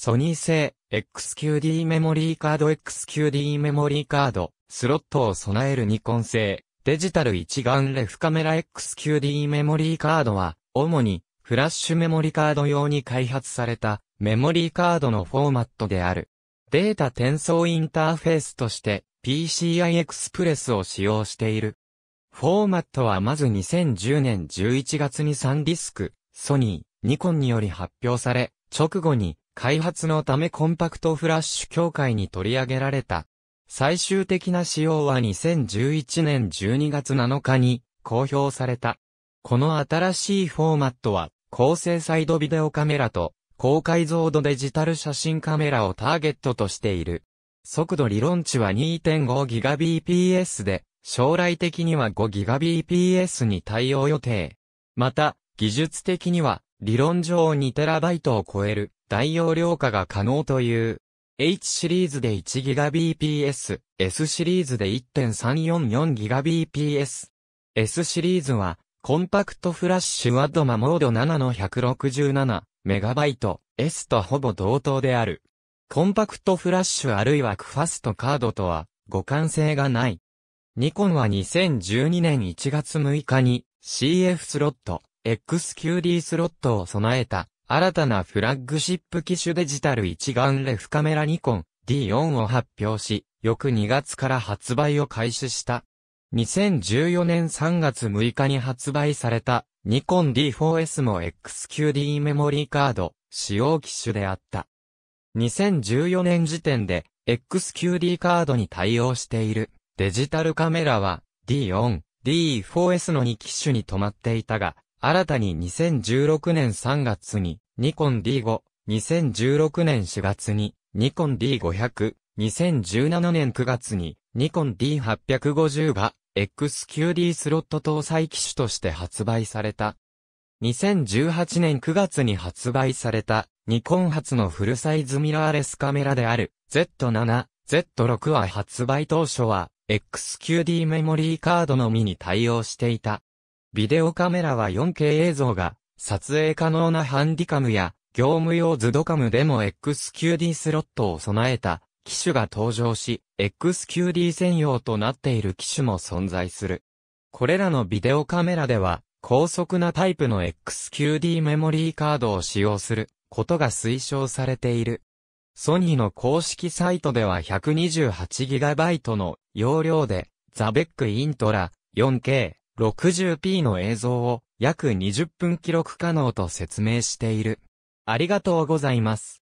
ソニー製 XQD メモリーカード XQD メモリーカード、スロットを備えるニコン製デジタル一眼レフカメラ XQD メモリーカードは、主にフラッシュメモリカード用に開発されたメモリーカードのフォーマットである。データ転送インターフェースとして PCI Express を使用している。フォーマットはまず2010年11月にサンディスク、ソニー、ニコンにより発表され、直後に開発のためコンパクトフラッシュ協会に取り上げられた。最終的な仕様は2011年12月7日に公表された。この新しいフォーマットは高精細度ビデオカメラと高解像度デジタル写真カメラをターゲットとしている。速度理論値は 2.5Gbps で、将来的には 5Gbps に対応予定。また、技術的には理論上 2TB を超える大容量化が可能という。H シリーズで 1GBps、S シリーズで 1.344GBps。S シリーズは、コンパクトフラッシュワッドマモード7の 167MB、S とほぼ同等である。コンパクトフラッシュあるいはクファストカードとは、互換性がない。ニコンは2012年1月6日に CF スロット、XQD スロットを備えた新たなフラッグシップ機種デジタル一眼レフカメラニコン D4 を発表し、翌2月から発売を開始した。2014年3月6日に発売されたニコン D4S も XQD メモリーカード使用機種であった。2014年時点で XQD カードに対応しているデジタルカメラは D4、D4S の2機種に止まっていたが、新たに2016年3月にニコン D5、2016年4月にニコン D500、2017年9月にニコン D850 が XQD スロット搭載機種として発売された。2018年9月に発売されたニコン初のフルサイズミラーレスカメラである Z7、Z6 は発売当初は XQD メモリーカードのみに対応していた。ビデオカメラは 4K 映像が撮影可能なハンディカムや業務用ズドカムでも XQD スロットを備えた機種が登場し、XQD 専用となっている機種も存在する。これらのビデオカメラでは、高速なタイプの XQD メモリーカードを使用することが推奨されている。ソニーの公式サイトでは 128GB の容量で、ザベックイントラ 4K 60p の映像を約20分記録可能と説明している。ありがとうございます。